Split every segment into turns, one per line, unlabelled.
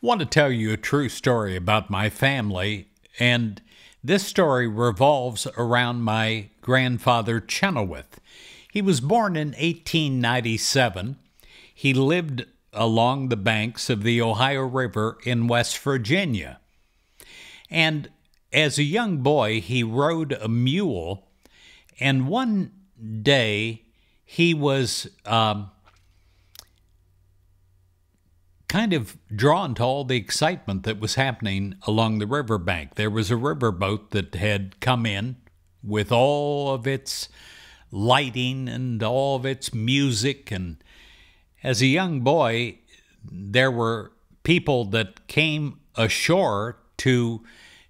want to tell you a true story about my family, and this story revolves around my grandfather Chenoweth. He was born in 1897. He lived along the banks of the Ohio River in West Virginia. And as a young boy, he rode a mule, and one day he was um, kind of drawn to all the excitement that was happening along the riverbank. There was a riverboat that had come in with all of its lighting and all of its music. And as a young boy, there were people that came ashore to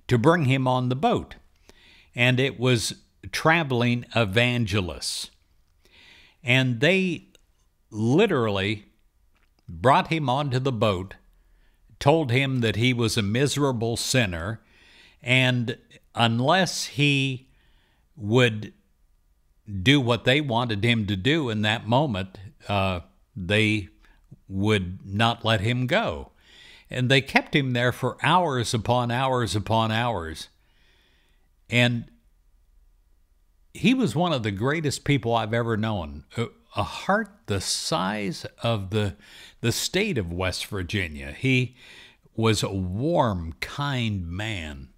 to bring him on the boat. And it was traveling evangelists. And they literally brought him onto the boat, told him that he was a miserable sinner, and unless he would do what they wanted him to do in that moment, uh, they would not let him go. And they kept him there for hours upon hours upon hours. And he was one of the greatest people I've ever known. A heart the size of the the state of West Virginia. He was a warm, kind man,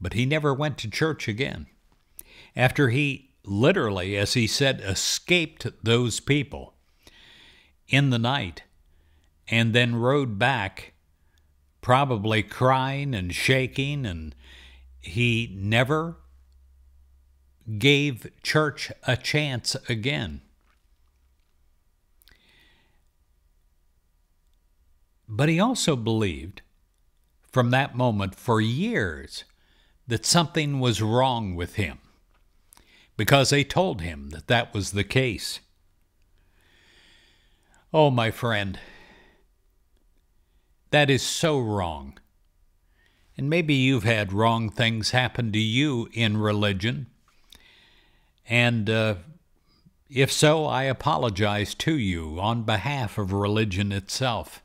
but he never went to church again. After he literally, as he said, escaped those people in the night and then rode back, probably crying and shaking, and he never gave church a chance again. But he also believed from that moment for years that something was wrong with him because they told him that that was the case. Oh, my friend, that is so wrong. And maybe you've had wrong things happen to you in religion. And uh, if so, I apologize to you on behalf of religion itself.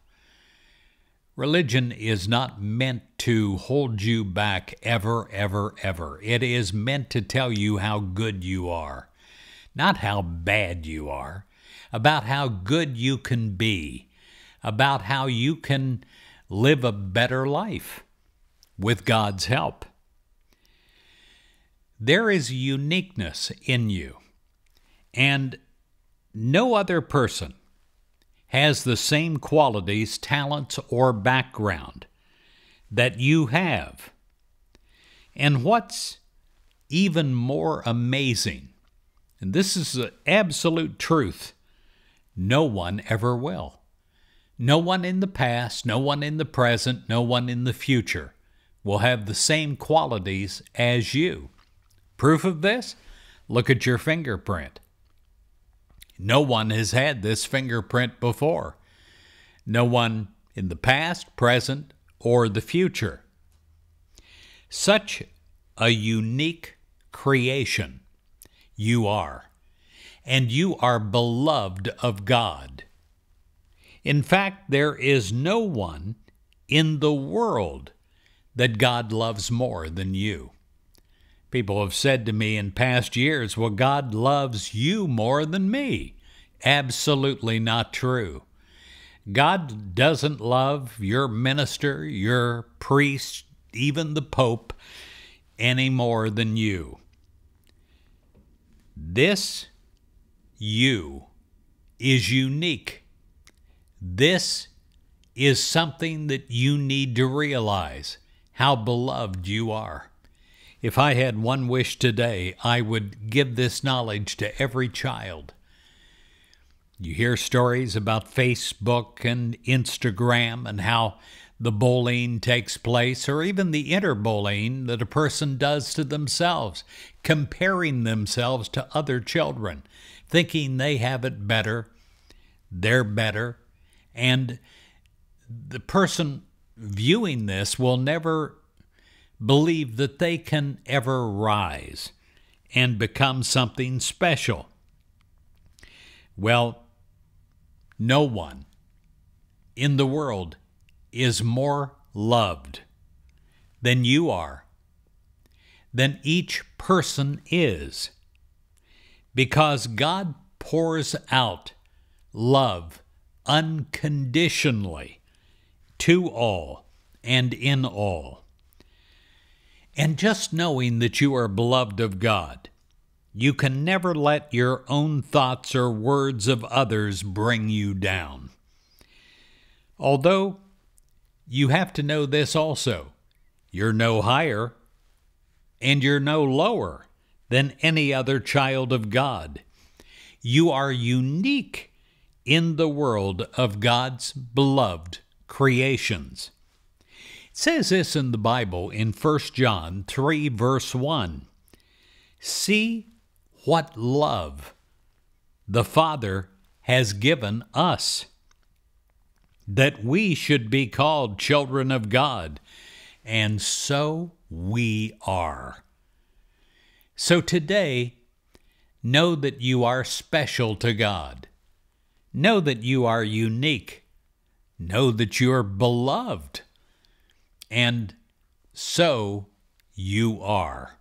Religion is not meant to hold you back ever, ever, ever. It is meant to tell you how good you are, not how bad you are, about how good you can be, about how you can live a better life with God's help. There is uniqueness in you, and no other person has the same qualities, talents, or background that you have. And what's even more amazing, and this is the absolute truth, no one ever will. No one in the past, no one in the present, no one in the future will have the same qualities as you. Proof of this? Look at your fingerprint. No one has had this fingerprint before. No one in the past, present, or the future. Such a unique creation you are, and you are beloved of God. In fact, there is no one in the world that God loves more than you. People have said to me in past years, well, God loves you more than me. Absolutely not true. God doesn't love your minister, your priest, even the Pope, any more than you. This you is unique. This is something that you need to realize how beloved you are. If I had one wish today, I would give this knowledge to every child. You hear stories about Facebook and Instagram and how the bullying takes place, or even the inner bullying that a person does to themselves, comparing themselves to other children, thinking they have it better, they're better, and the person viewing this will never believe that they can ever rise and become something special? Well, no one in the world is more loved than you are, than each person is, because God pours out love unconditionally to all and in all. And just knowing that you are beloved of God, you can never let your own thoughts or words of others bring you down. Although, you have to know this also you're no higher and you're no lower than any other child of God. You are unique in the world of God's beloved creations. It says this in the Bible in 1 John 3, verse 1. See what love the Father has given us, that we should be called children of God, and so we are. So today, know that you are special to God. Know that you are unique. Know that you are beloved. And so you are.